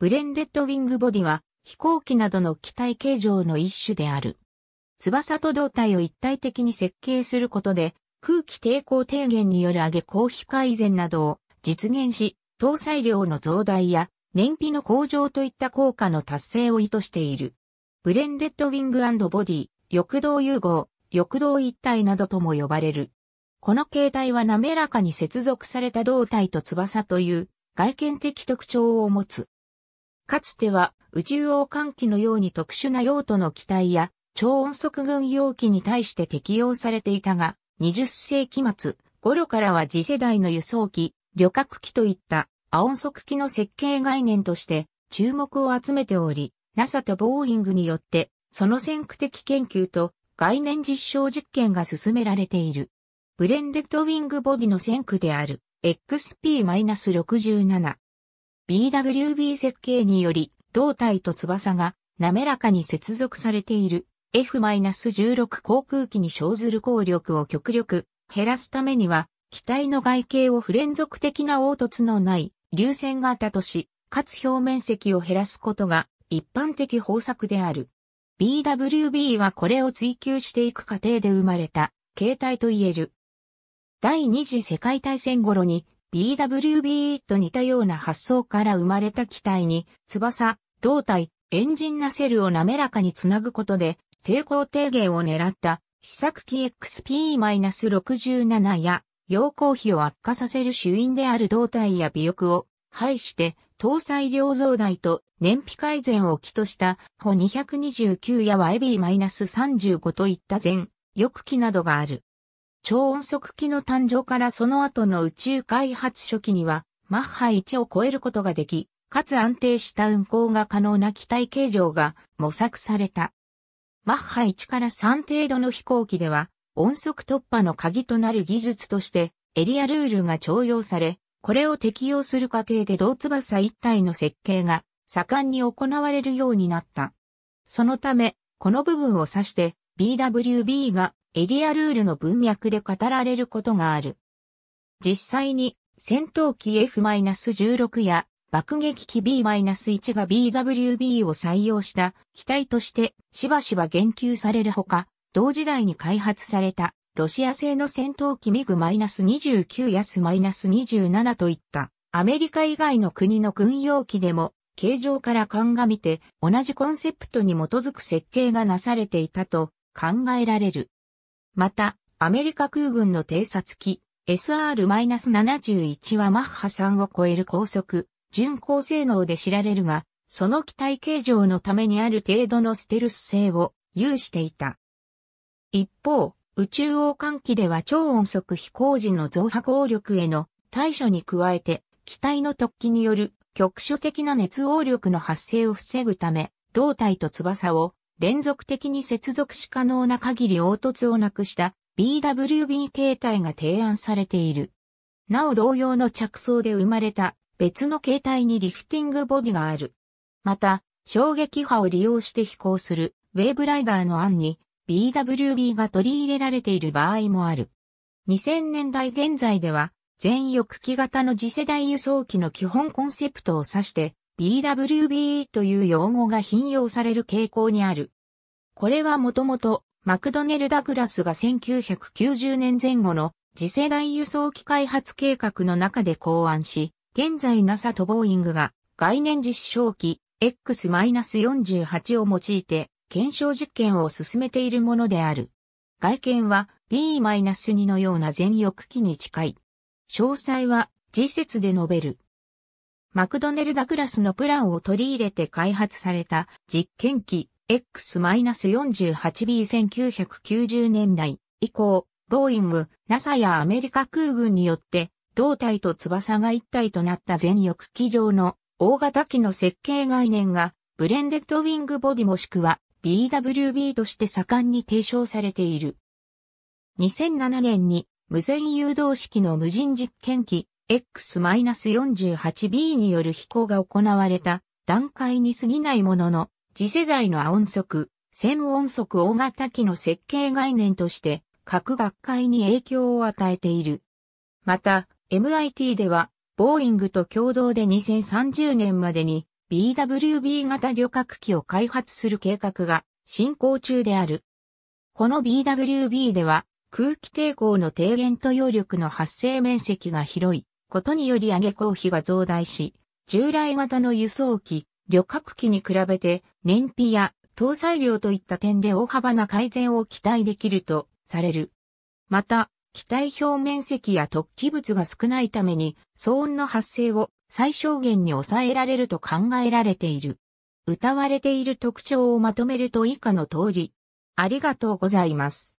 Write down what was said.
ブレンデッドウィングボディは飛行機などの機体形状の一種である。翼と胴体を一体的に設計することで空気抵抗低減による上げ高飛改善などを実現し、搭載量の増大や燃費の向上といった効果の達成を意図している。ブレンデッドウィングボディ、翼動融合、翼動一体などとも呼ばれる。この形態は滑らかに接続された胴体と翼という外見的特徴を持つ。かつては宇宙王艦機のように特殊な用途の機体や超音速軍用機に対して適用されていたが、20世紀末頃からは次世代の輸送機、旅客機といった亜音速機の設計概念として注目を集めており、NASA とボーイングによってその先駆的研究と概念実証実験が進められている。ブレンデッドウィングボディの先駆である XP-67 BWB 設計により、胴体と翼が滑らかに接続されている F-16 航空機に生ずる効力を極力減らすためには、機体の外形を不連続的な凹凸のない流線型とし、かつ表面積を減らすことが一般的方策である。BWB はこれを追求していく過程で生まれた形態と言える。第二次世界大戦頃に BWB と似たような発想から生まれた機体に、翼、胴体、エンジンナセルを滑らかにつなぐことで、抵抗低減を狙った試作機 XP-67 や、溶光比を悪化させる主因である胴体や尾翼を排して、搭載量増大と燃費改善を起としたホ229や YB-35 といった全、翼機などがある。超音速機の誕生からその後の宇宙開発初期には、マッハ1を超えることができ、かつ安定した運行が可能な機体形状が模索された。マッハ1から3程度の飛行機では、音速突破の鍵となる技術として、エリアルールが徴用され、これを適用する過程で同翼一体の設計が盛んに行われるようになった。そのため、この部分を指して BWB がエリアルールの文脈で語られることがある。実際に戦闘機 F-16 や爆撃機 B-1 が BWB を採用した機体としてしばしば言及されるほか、同時代に開発されたロシア製の戦闘機ミグ -29 やス -27 といったアメリカ以外の国の軍用機でも形状から鑑みて同じコンセプトに基づく設計がなされていたと考えられる。また、アメリカ空軍の偵察機 SR-71 はマッハ3を超える高速、巡航性能で知られるが、その機体形状のためにある程度のステルス性を有していた。一方、宇宙王冠機では超音速飛行時の増波効力への対処に加えて、機体の突起による局所的な熱応力の発生を防ぐため、胴体と翼を連続的に接続し可能な限り凹凸をなくした BWB 形態が提案されている。なお同様の着想で生まれた別の形態にリフティングボディがある。また、衝撃波を利用して飛行するウェーブライダーの案に BWB が取り入れられている場合もある。2000年代現在では全翼機型の次世代輸送機の基本コンセプトを指して BWBE という用語が引用される傾向にある。これはもともと、マクドネル・ダグラスが1990年前後の次世代輸送機開発計画の中で考案し、現在 NASA とボーイングが概念実証機 X-48 を用いて検証実験を進めているものである。外見は B-2 のような全翼機に近い。詳細は次節で述べる。マクドネルダクラスのプランを取り入れて開発された実験機 X-48B1990 年代以降、ボーイング、NASA やアメリカ空軍によって胴体と翼が一体となった全翼機上の大型機の設計概念がブレンデッドウィングボディもしくは BWB として盛んに提唱されている。2007年に無線誘導式の無人実験機 X-48B による飛行が行われた段階に過ぎないものの、次世代の亜音速、専音速大型機の設計概念として、各学会に影響を与えている。また、MIT では、ボーイングと共同で2030年までに BWB 型旅客機を開発する計画が進行中である。この BWB では、空気抵抗の低減と揚力の発生面積が広い。ことにより上げ工費が増大し、従来型の輸送機、旅客機に比べて燃費や搭載量といった点で大幅な改善を期待できるとされる。また、機体表面積や突起物が少ないために騒音の発生を最小限に抑えられると考えられている。歌われている特徴をまとめると以下の通り。ありがとうございます。